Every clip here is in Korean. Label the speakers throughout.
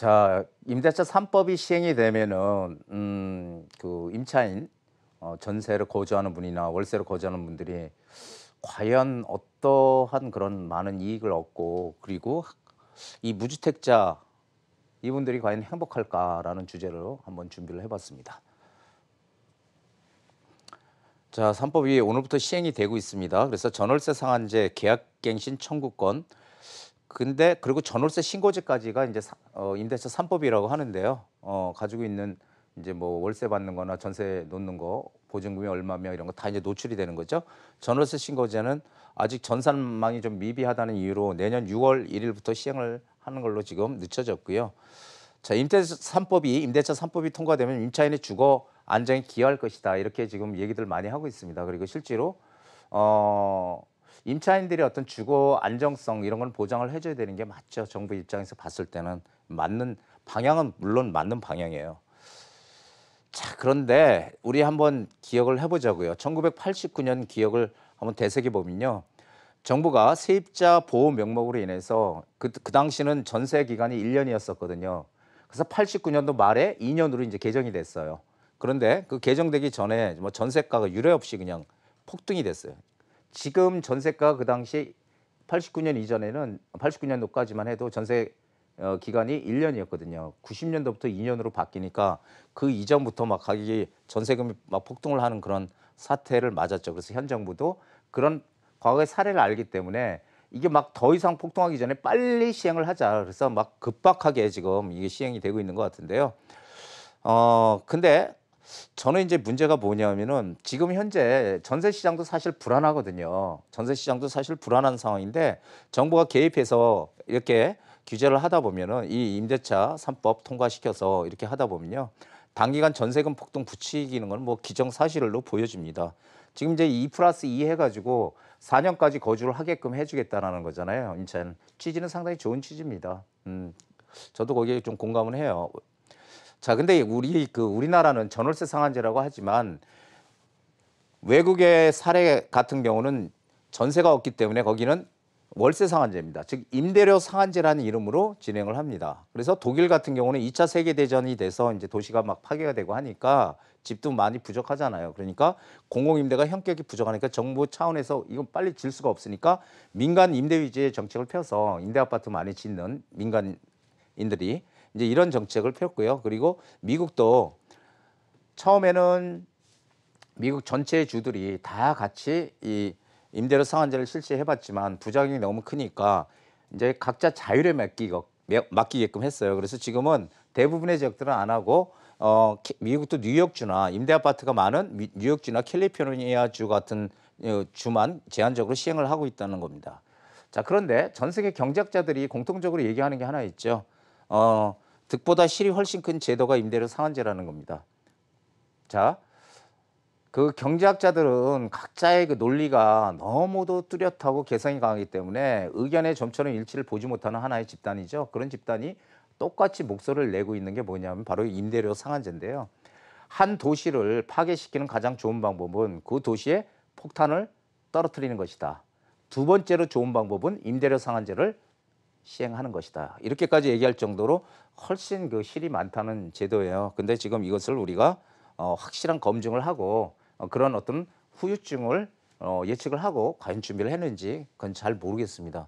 Speaker 1: 자, 임대차 삼법이 시행이 되면은 음, 그 임차인 어, 전세를 거주하는 분이나 월세를 거주하는 분들이 과연 어떠한 그런 많은 이익을 얻고 그리고 이 무주택자 이분들이 과연 행복할까라는 주제로 한번 준비를 해봤습니다. 자, 3법이 오늘부터 시행이 되고 있습니다. 그래서 전월세 상한제 계약갱신 청구권 근데 그리고 전월세 신고제까지가 이제 사, 어, 임대차 삼법이라고 하는데요. 어, 가지고 있는 이제 뭐 월세 받는 거나 전세 놓는 거 보증금이 얼마며 이런 거 다 이제 노출이 되는 거죠. 전월세 신고제는 아직 전산망이 좀 미비하다는 이유로 내년 6월 1일부터 시행을 하는 걸로 지금 늦춰졌고요. 자, 임대차 3법이 임대차 3법이 통과되면 임차인의 주거 안정에 기여할 것이다. 이렇게 지금 얘기들 많이 하고 있습니다. 그리고 실제로 어 임차인들이 어떤 주거 안정성 이런 걸 보장을 해줘야 되는 게 맞죠. 정부 입장에서 봤을 때는 맞는 방향은 물론 맞는 방향이에요. 자 그런데 우리 한번 기억을 해보자고요. 1989년 기억을 한번 되새겨 보면요. 정부가 세입자 보호 명목으로 인해서 그, 그 당시는 전세 기간이 1년이었었거든요. 그래서 89년도 말에 2년으로 이제 개정이 됐어요. 그런데 그 개정되기 전에 뭐 전세가가 유례 없이 그냥 폭등이 됐어요. 지금 전세가 그 당시 89년 이전에는 89년도까지만 해도 전세 어, 기간이 1년이었거든요. 90년도부터 2년으로 바뀌니까 그 이전부터 막 가격이 전세금이 막 폭등을 하는 그런 사태를 맞았죠. 그래서 현 정부도 그런 과거의 사례를 알기 때문에 이게 막 더 이상 폭등하기 전에 빨리 시행을 하자. 그래서 막 급박하게 지금 이게 시행이 되고 있는 것 같은데요. 어, 근데 저는 이제 문제가 뭐냐면은 지금 현재 전세 시장도 사실 불안하거든요. 전세 시장도 사실 불안한 상황인데 정부가 개입해서 이렇게 규제를 하다 보면은 이 임대차 삼법 통과시켜서 이렇게 하다 보면요. 단기간 전세금 폭등 부추기는 건 뭐 기정사실로 보여집니다. 지금 이제 2 플러스 2 해가지고 4년까지 거주를 하게끔 해주겠다라는 거잖아요. 인천 취지는 상당히 좋은 취지입니다. 음, 저도 거기에 좀공감을 해요. 자, 근데 우리 그 우리나라는 전월세 상한제라고 하지만 외국의 사례 같은 경우는 전세가 없기 때문에 거기는 월세 상한제입니다. 즉 임대료 상한제라는 이름으로 진행을 합니다. 그래서 독일 같은 경우는 2차 세계 대전이 돼서 이제 도시가 막 파괴가 되고 하니까 집도 많이 부족하잖아요. 그러니까 공공 임대가 현격히 부족하니까 정부 차원에서 이건 빨리 질 수가 없으니까 민간 임대 위주의 정책을 펴서 임대 아파트 많이 짓는 민간인들이 이제 이런 정책을 폈고요. 그리고 미국도 처음에는 미국 전체 의 주들이 다 같이 이 임대료 상한제를 실시해봤지만 부작용이 너무 크니까 이제 각자 자율에 맡기고, 맡기게끔 했어요. 그래서 지금은 대부분의 지역들은 안 하고 어, 미국도 뉴욕주나 임대 아파트가 많은 뉴욕주나 캘리포니아주 같은 어, 주만 제한적으로 시행을 하고 있다는 겁니다. 자 그런데 전 세계 경제학자들이 공통적으로 얘기하는 게 하나 있죠. 어, 득보다 실이 훨씬 큰 제도가 임대료 상한제라는 겁니다. 자, 그 경제학자들은 각자의 그 논리가 너무도 뚜렷하고 개성이 강하기 때문에 의견의 점처럼 일치를 보지 못하는 하나의 집단이죠. 그런 집단이 똑같이 목소리를 내고 있는 게 뭐냐면 바로 임대료 상한제인데요. 한 도시를 파괴시키는 가장 좋은 방법은 그 도시에 폭탄을 떨어뜨리는 것이다. 두 번째로 좋은 방법은 임대료 상한제를 시행하는 것이다. 이렇게까지 얘기할 정도로 훨씬 그 실이 많다는 제도예요. 근데 지금 이것을 우리가 어, 확실한 검증을 하고 어, 그런 어떤 후유증을 어, 예측을 하고 과연 준비를 했는지 그건 잘 모르겠습니다.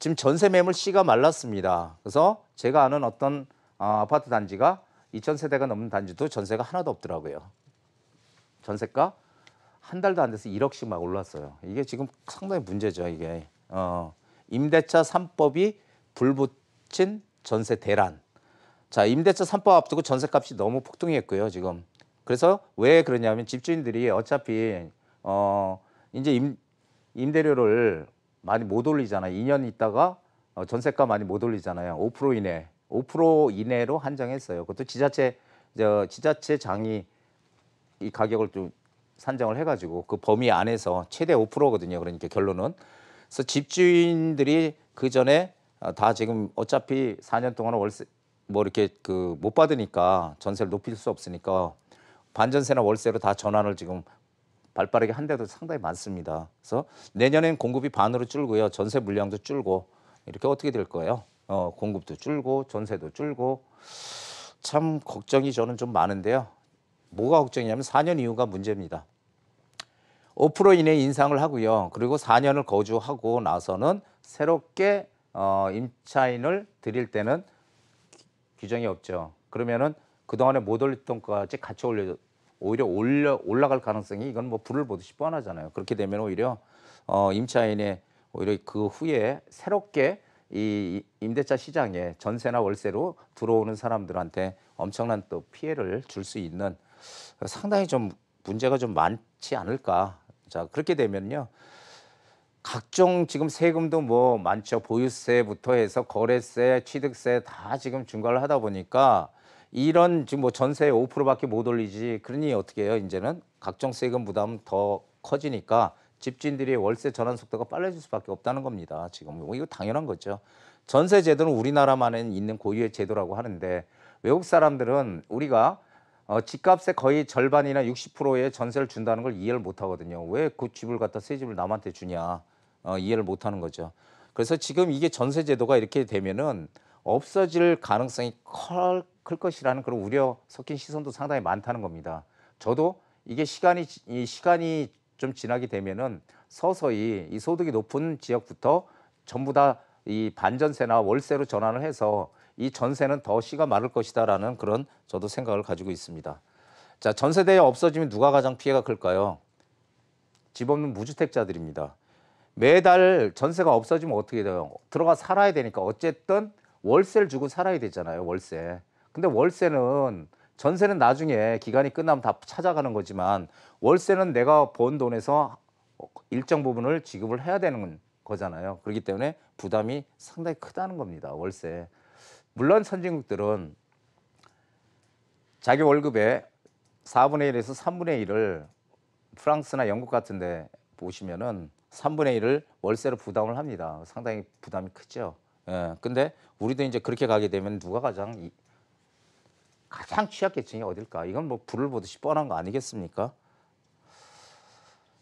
Speaker 1: 지금 전세 매물 씨가 말랐습니다. 그래서 제가 아는 어떤 어, 아파트 단지가 2,000세대가 넘는 단지도 전세가 하나도 없더라고요. 전세가 한 달도 안 돼서 1억씩 막 올랐어요. 이게 지금 상당히 문제죠, 이게. 어, 임대차 3법이 불붙인 전세 대란. 자, 임대차 3법 앞두고 전세값이 너무 폭등했고요, 지금. 그래서 왜 그러냐면 집주인들이 어차피 어 이제 임, 임대료를 많이 못 올리잖아요. 2년 있다가 어, 전세가 많이 못 올리잖아요. 5% 이내, 5% 이내로 한정했어요. 그것도 지자체 저 지자체 장이 이 가격을 좀 산정을 해가지고 그 범위 안에서 최대 5%거든요. 그러니까 결론은 그래서 집주인들이 그 전에 아, 다 지금 어차피 4년 동안 월세 뭐 이렇게 그 못 받으니까 전세를 높일 수 없으니까 반전세나 월세로 다 전환을 지금 발빠르게 한 데도 상당히 많습니다. 그래서 내년엔 공급이 반으로 줄고요. 전세 물량도 줄고 이렇게 어떻게 될 거예요? 어, 공급도 줄고 전세도 줄고 참 걱정이 저는 좀 많은데요. 뭐가 걱정이냐면 4년 이후가 문제입니다. 5% 이내 인상을 하고요. 그리고 4년을 거주하고 나서는 새롭게 어, 임차인을 드릴 때는 규정이 없죠. 그러면은 그동안에 못 올렸던 것까지 같이 올려 오히려 올려 올라갈 가능성이 이건 뭐 불을 보듯이 뻔하잖아요. 그렇게 되면 오히려 어, 임차인의 오히려 그 후에 새롭게 이 임대차 시장에 전세나 월세로 들어오는 사람들한테 엄청난 또 피해를 줄 수 있는 상당히 좀 문제가 좀 많지 않을까. 자, 그렇게 되면요. 각종 지금 세금도 뭐 많죠. 보유세부터 해서 거래세, 취득세 다 지금 중과를 하다 보니까 이런 지금 뭐 전세 5%밖에 못 올리지. 그러니 어떻게 해요? 이제는 각종 세금 부담 더 커지니까 집주인들이 월세 전환 속도가 빨라질 수밖에 없다는 겁니다. 지금 뭐 이거 당연한 거죠. 전세 제도는 우리나라만은 있는 고유의 제도라고 하는데 외국 사람들은 우리가 어, 집값의 거의 절반이나 60%의 전세를 준다는 걸 이해를 못 하거든요. 왜 그 집을 갖다 새 집을 남한테 주냐. 어, 이해를 못하는 거죠. 그래서 지금 이게 전세 제도가 이렇게 되면은 없어질 가능성이 클, 클 것이라는 그런 우려 섞인 시선도 상당히 많다는 겁니다. 저도 이게 시간이 이 시간이 좀 지나게 되면은 서서히 이 소득이 높은 지역부터 전부 다 이 반전세나 월세로 전환을 해서 이 전세는 더 씨가 마를 것이다라는 그런 저도 생각을 가지고 있습니다. 자, 전세대에 없어지면 누가 가장 피해가 클까요? 집 없는 무주택자들입니다. 매달 전세가 없어지면 어떻게 돼요? 들어가 살아야 되니까 어쨌든 월세를 주고 살아야 되잖아요. 월세. 근데 월세는 전세는 나중에 기간이 끝나면 다 찾아가는 거지만 월세는 내가 번 돈에서 일정 부분을 지급을 해야 되는 거잖아요. 그렇기 때문에 부담이 상당히 크다는 겁니다. 월세. 물론 선진국들은 자기 월급의 4분의 1에서 3분의 1을 프랑스나 영국 같은 데 보시면은 3분의 1을 월세로 부담을 합니다. 상당히 부담이 크죠. 예, 근데 우리도 이제 그렇게 가게 되면 누가 가장 이, 가장 취약계층이 어딜까? 이건 뭐 불을 보듯이 뻔한 거 아니겠습니까?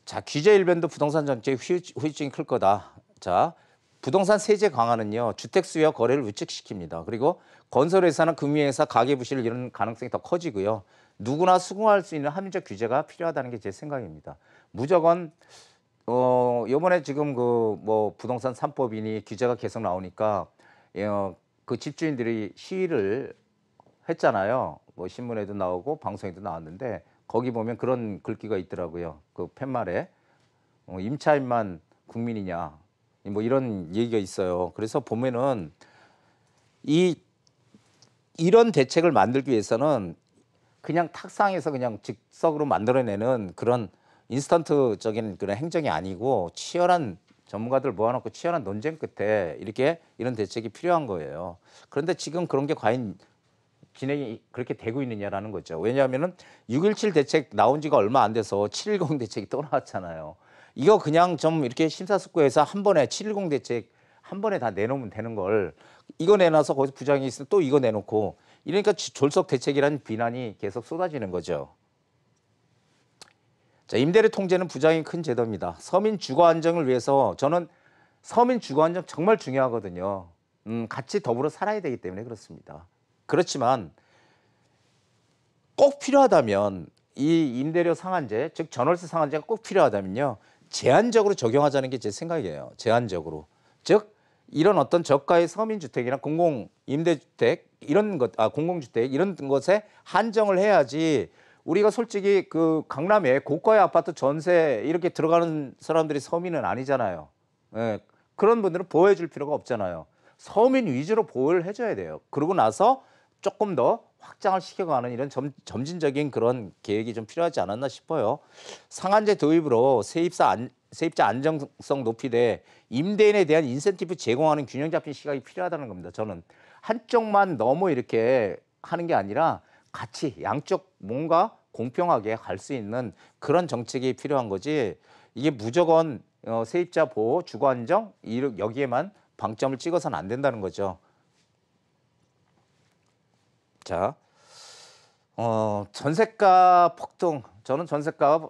Speaker 1: 자, 규제 일변도 부동산 정책의 후유증이 클 거다. 자, 부동산 세제 강화는요 주택 수요와 거래를 위축시킵니다. 그리고 건설회사나 금융회사, 가계부실 을 이런 가능성이 더 커지고요. 누구나 수긍할 수 있는 합리적 규제가 필요하다는 게 제 생각입니다. 무조건 어, 요번에 지금 그 뭐 부동산 삼법이니 규제가 계속 나오니까 예, 어, 그 집주인들이 시위를 했잖아요. 뭐 신문에도 나오고 방송에도 나왔는데 거기 보면 그런 글귀가 있더라고요. 그 팻말에 어, 임차인만 국민이냐 뭐 이런 얘기가 있어요. 그래서 보면은 이 이런 대책을 만들기 위해서는 그냥 탁상에서 그냥 즉석으로 만들어내는 그런 인스턴트적인 그런 행정이 아니고 치열한 전문가들 모아놓고 치열한 논쟁 끝에 이렇게 이런 대책이 필요한 거예요. 그런데 지금 그런 게 과연 진행이 그렇게 되고 있느냐라는 거죠. 왜냐하면은 6.17 대책 나온 지가 얼마 안 돼서 7.10 대책이 또 나왔잖아요. 이거 그냥 좀 이렇게 심사숙고해서 한 번에 7.10 대책 한 번에 다 내놓으면 되는 걸 이거 내놔서 거기서 부장이 있으면 또 이거 내놓고 이러니까 졸속 대책이라는 비난이 계속 쏟아지는 거죠. 자, 임대료 통제는 부장이큰 제도입니다. 서민 주거 안정을 위해서 저는 서민 주거 안정 정말 중요하거든요. 음, 같이 더불어 살아야 되기 때문에 그렇습니다. 그렇지만 꼭 필요하다면 이 임대료 상한제, 즉 전월세 상한제가 꼭 필요하다면요. 제한적으로 적용하자는 게 제 생각이에요. 제한적으로. 즉 이런 어떤 저가의 서민주택이나 공공임대주택 이런 것, 아, 공공주택 이런 것에 한정을 해야지 우리가 솔직히 그 강남에 고가의 아파트 전세 이렇게 들어가는 사람들이 서민은 아니잖아요. 예, 그런 분들은 보호해줄 필요가 없잖아요. 서민 위주로 보호를 해줘야 돼요. 그러고 나서 조금 더 확장을 시켜가는 이런 점, 점진적인 그런 계획이 좀 필요하지 않았나 싶어요. 상한제 도입으로 세입자, 안, 세입자 안정성 높이 대 임대인에 대한 인센티브 제공하는 균형 잡힌 시각이 필요하다는 겁니다. 저는 한쪽만 너무 이렇게 하는 게 아니라 같이 양쪽 뭔가 공평하게 갈 수 있는 그런 정책이 필요한 거지 이게 무조건 어, 세입자 보호, 주거 안정 여기에만 방점을 찍어서는 안 된다는 거죠. 자, 어, 전세가 폭등 저는 전세가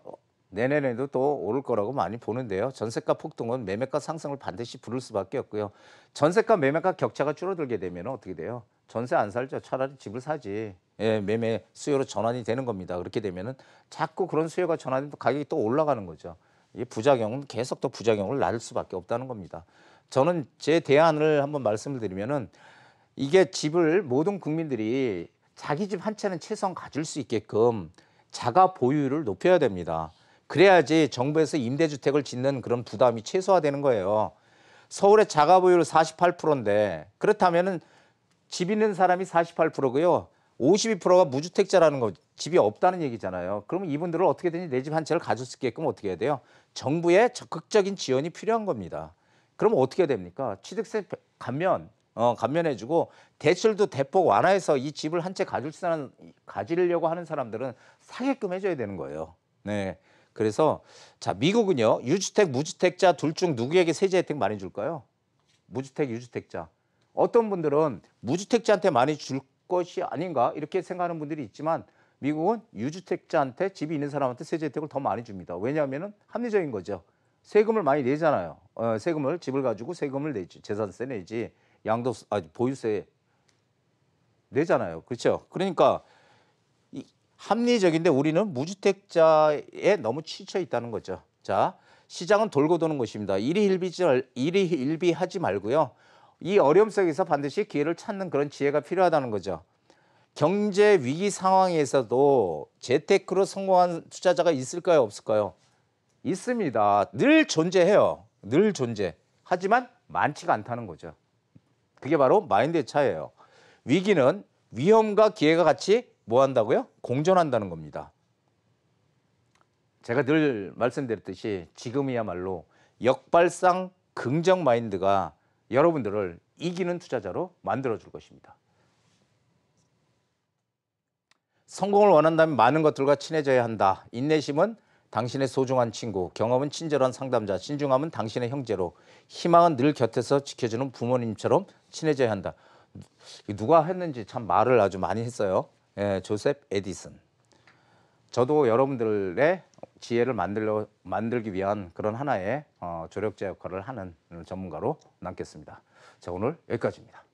Speaker 1: 내년에도 또 오를 거라고 많이 보는데요. 전세가 폭등은 매매가 상승을 반드시 부를 수밖에 없고요. 전세가 매매가 격차가 줄어들게 되면 어떻게 돼요? 전세 안 살죠. 차라리 집을 사지. 예, 매매 수요로 전환이 되는 겁니다. 그렇게 되면은 자꾸 그런 수요가 전환되면 가격이 또 올라가는 거죠. 이 부작용은 계속 또 부작용을 낳을 수밖에 없다는 겁니다. 저는 제 대안을 한번 말씀을 드리면은 이게 집을 모든 국민들이 자기 집 한 채는 최소한 가질 수 있게끔 자가 보유율을 높여야 됩니다. 그래야지 정부에서 임대주택을 짓는 그런 부담이 최소화되는 거예요. 서울의 자가 보유율 48%인데 그렇다면은 집 있는 사람이 48%고요. 52%가 무주택자라는 거 집이 없다는 얘기잖아요. 그러면 이분들을 어떻게든지 내집 한 채를 가질 수 있게끔 어떻게 해야 돼요? 정부의 적극적인 지원이 필요한 겁니다. 그럼 어떻게 됩니까? 취득세 감면 어, 감면해주고 대출도 대폭 완화해서 이 집을 한 채 가질 사람 가지려고 하는 사람들은 사게끔 해줘야 되는 거예요. 네. 그래서 자 미국은요 유주택 무주택자 둘 중 누구에게 세제 혜택 많이 줄까요? 무주택 유주택자 어떤 분들은 무주택자한테 많이 줄 것이 아닌가 이렇게 생각하는 분들이 있지만 미국은 유주택자한테 집이 있는 사람한테 세제 혜택을 더 많이 줍니다. 왜냐하면 합리적인 거죠. 세금을 많이 내잖아요. 어, 세금을 집을 가지고 세금을 내지 재산세 내지 양도 아 보유세 내잖아요. 그렇죠? 그러니까 이, 합리적인데 우리는 무주택자에 너무 치쳐 있다는 거죠. 자, 시장은 돌고 도는 것입니다. 일희일비절 일희일비하지 말고요. 이 어려움 속에서 반드시 기회를 찾는 그런 지혜가 필요하다는 거죠. 경제 위기 상황에서도 재테크로 성공한 투자자가 있을까요? 없을까요? 있습니다. 늘 존재해요. 늘 존재. 하지만 많지가 않다는 거죠. 그게 바로 마인드의 차이예요. 위기는 위험과 기회가 같이 뭐 한다고요? 공존한다는 겁니다. 제가 늘 말씀드렸듯이 지금이야말로 역발상 긍정 마인드가 여러분들을 이기는 투자자로 만들어 줄 것입니다. 성공을 원한다면 많은 것들과 친해져야 한다. 인내심은 당신의 소중한 친구, 경험은 친절한 상담자, 신중함은 당신의 형제로, 희망은 늘 곁에서 지켜주는 부모님처럼 친해져야 한다. 누가 했는지 참 말을 아주 많이 했어요. 예, 조셉 에디슨. 저도 여러분들의 지혜를 만들려, 만들기 위한 그런 하나의 어, 조력자 역할을 하는 전문가로 남겠습니다. 자, 오늘 여기까지입니다.